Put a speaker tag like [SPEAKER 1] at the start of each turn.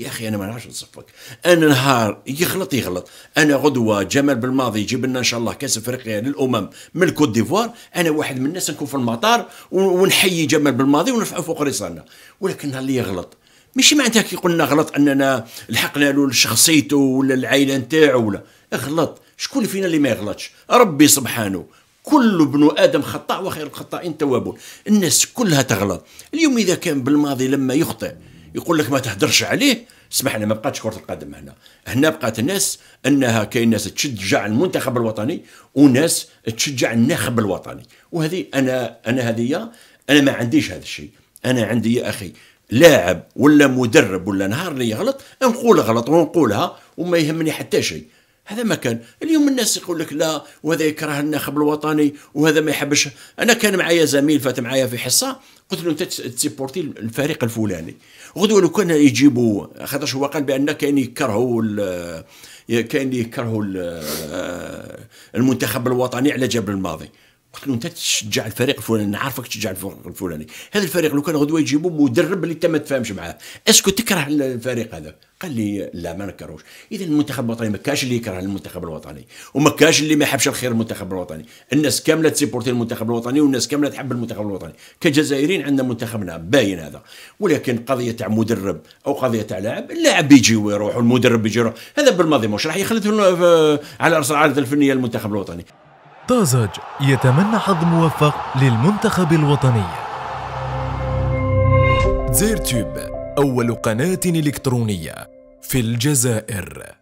[SPEAKER 1] يا اخي انا ما نعرفش نصفك انا نهار يخلط يخلط انا غدوه جمال بالماضي يجيب لنا ان شاء الله كاس افريقيا للامم من الكوت ديفوار انا واحد من الناس نكون في المطار ونحيي جمال بالماضي ونرفعه فوق رسالنا ولكن اللي يغلط ماشي معناتها كي قلنا غلط اننا لحقنا له شخصيته ولا العائله نتاعو ولا غلط شكون فينا اللي ما يغلطش ربي سبحانه كل بنو ادم خطاء وخير الخطائين توابون الناس كلها تغلط اليوم اذا كان بالماضي لما يخطئ يقول لك ما تهدرش عليه اسمح لنا ما بقاتش كره القدم هنا هنا بقات الناس انها كاين ناس تشجع المنتخب الوطني وناس تشجع الناخب الوطني وهذه انا انا هذه انا ما عنديش هذا الشيء انا عندي يا اخي لاعب ولا مدرب ولا نهار اللي يغلط نقول غلط ونقولها وما يهمني حتى شيء هذا ما كان اليوم الناس يقول لك لا وهذا يكره الناخب الوطني وهذا ما يحبش انا كان معايا زميل فات معايا في حصه قلت له انت تسيبورتي الفريق الفلاني غدوه لو كان يجيبوا خاطرش هو قال بان كاين يكرهوا كاين يكرهوا آه، المنتخب الوطني على جبل الماضي قلت له انت تشجع الفريق الفلاني عارفك تشجع الفريق الفلاني هذا الفريق لو كان غدوه يجيبوا مدرب اللي انت ما تفهمش معاه اسكو تكره الفريق هذا قال لي لا ما نكرهوش اذا المنتخب الوطني ما كاش اللي يكره المنتخب الوطني وما كاش اللي ما يحبش الخير المنتخب الوطني الناس كامله تسيبورتي المنتخب الوطني والناس كامله تحب المنتخب الوطني كجزائريين عندنا منتخبنا باين هذا ولكن قضيه تاع مدرب او قضيه تاع لاعب اللاعب يجي ويروح والمدرب يجي ويروح هذا بالماضي مش راح يخلد آه، على راس العارضه الفنيه المنتخب الوطني
[SPEAKER 2] طازج يتمنى حظ موفق للمنتخب الوطني زيرتوب أول قناة إلكترونية في الجزائر